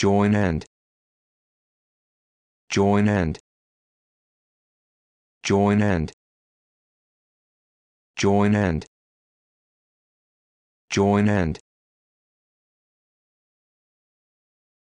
join and join and join and join and join and